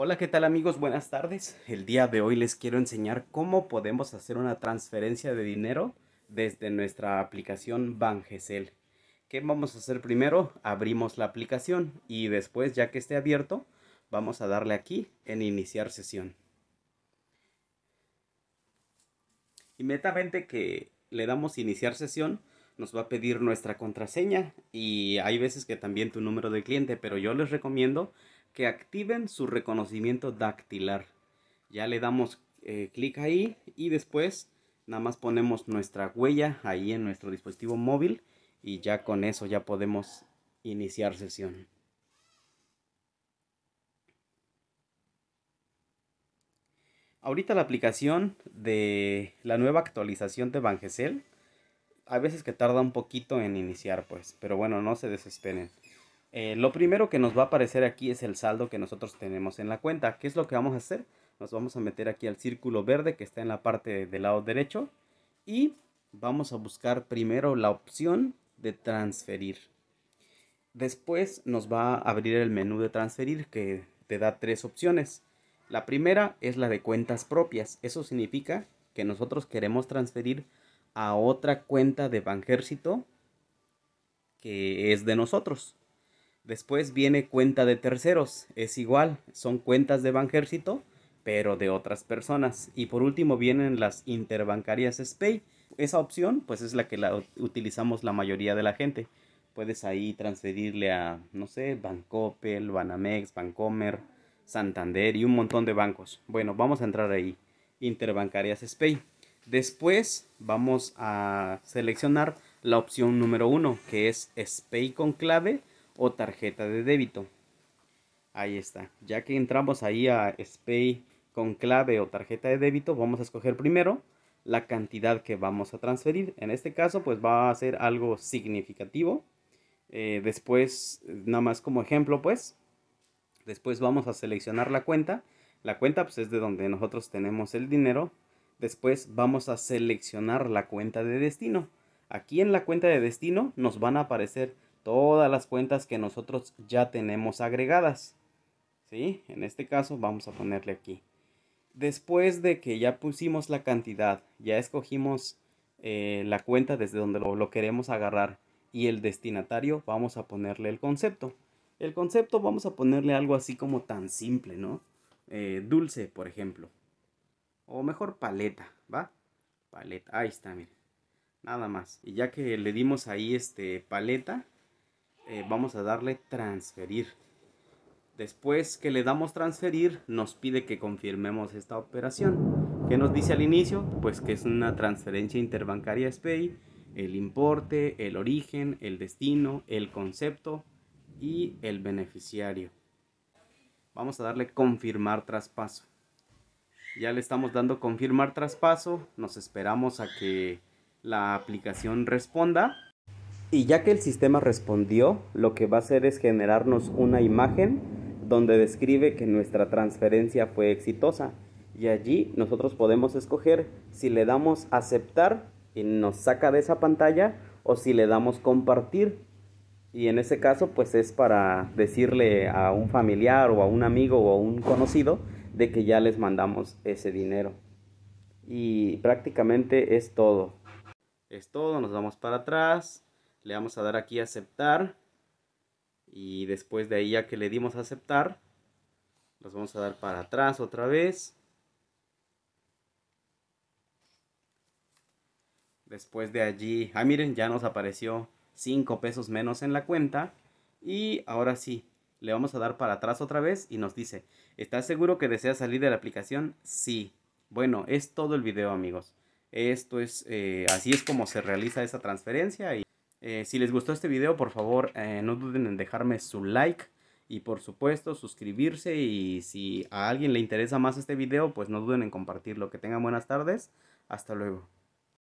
Hola, ¿qué tal amigos? Buenas tardes. El día de hoy les quiero enseñar cómo podemos hacer una transferencia de dinero desde nuestra aplicación Bangesel. ¿Qué vamos a hacer primero? Abrimos la aplicación y después, ya que esté abierto, vamos a darle aquí en iniciar sesión. Inmediatamente que le damos iniciar sesión, nos va a pedir nuestra contraseña y hay veces que también tu número de cliente, pero yo les recomiendo que activen su reconocimiento dactilar. Ya le damos eh, clic ahí y después nada más ponemos nuestra huella ahí en nuestro dispositivo móvil y ya con eso ya podemos iniciar sesión. Ahorita la aplicación de la nueva actualización de Bangesel, a veces que tarda un poquito en iniciar pues, pero bueno, no se desesperen. Eh, lo primero que nos va a aparecer aquí es el saldo que nosotros tenemos en la cuenta. ¿Qué es lo que vamos a hacer? Nos vamos a meter aquí al círculo verde que está en la parte del lado derecho y vamos a buscar primero la opción de transferir. Después nos va a abrir el menú de transferir que te da tres opciones. La primera es la de cuentas propias. Eso significa que nosotros queremos transferir a otra cuenta de Banjército que es de nosotros. Después viene cuenta de terceros, es igual, son cuentas de Banjército, pero de otras personas. Y por último vienen las interbancarias SPAY. Esa opción pues es la que la utilizamos la mayoría de la gente. Puedes ahí transferirle a, no sé, Bancopel, Banamex, Bancomer, Santander y un montón de bancos. Bueno, vamos a entrar ahí. Interbancarias SPAY. Después vamos a seleccionar la opción número uno, que es SPAY con clave o tarjeta de débito. Ahí está. Ya que entramos ahí a SPAY con clave o tarjeta de débito, vamos a escoger primero la cantidad que vamos a transferir. En este caso, pues va a ser algo significativo. Eh, después, nada más como ejemplo, pues, después vamos a seleccionar la cuenta. La cuenta, pues, es de donde nosotros tenemos el dinero. Después vamos a seleccionar la cuenta de destino. Aquí en la cuenta de destino nos van a aparecer todas las cuentas que nosotros ya tenemos agregadas. ¿Sí? En este caso vamos a ponerle aquí. Después de que ya pusimos la cantidad, ya escogimos eh, la cuenta desde donde lo, queremos agarrar y el destinatario, vamos a ponerle el concepto. El concepto vamos a ponerle algo así como tan simple, ¿no? Eh, dulce, por ejemplo. O mejor paleta, ¿va? Paleta, ahí está, miren. Nada más. Y ya que le dimos ahí este paleta, eh, vamos a darle transferir. Después que le damos transferir, nos pide que confirmemos esta operación. ¿Qué nos dice al inicio? Pues que es una transferencia interbancaria SPEI, el importe, el origen, el destino, el concepto y el beneficiario. Vamos a darle confirmar traspaso. Ya le estamos dando confirmar traspaso, nos esperamos a que la aplicación responda y ya que el sistema respondió, lo que va a hacer es generarnos una imagen donde describe que nuestra transferencia fue exitosa. Y allí nosotros podemos escoger si le damos aceptar y nos saca de esa pantalla o si le damos compartir. Y en ese caso pues es para decirle a un familiar o a un amigo o a un conocido de que ya les mandamos ese dinero. Y prácticamente es todo. Es todo, nos vamos para atrás le vamos a dar aquí a aceptar y después de ahí ya que le dimos a aceptar nos vamos a dar para atrás otra vez después de allí ah miren ya nos apareció 5 pesos menos en la cuenta y ahora sí le vamos a dar para atrás otra vez y nos dice ¿estás seguro que desea salir de la aplicación? sí bueno es todo el video amigos esto es eh, así es como se realiza esa transferencia y eh, si les gustó este video, por favor, eh, no duden en dejarme su like y por supuesto suscribirse y si a alguien le interesa más este video, pues no duden en compartirlo. Que tengan buenas tardes. Hasta luego.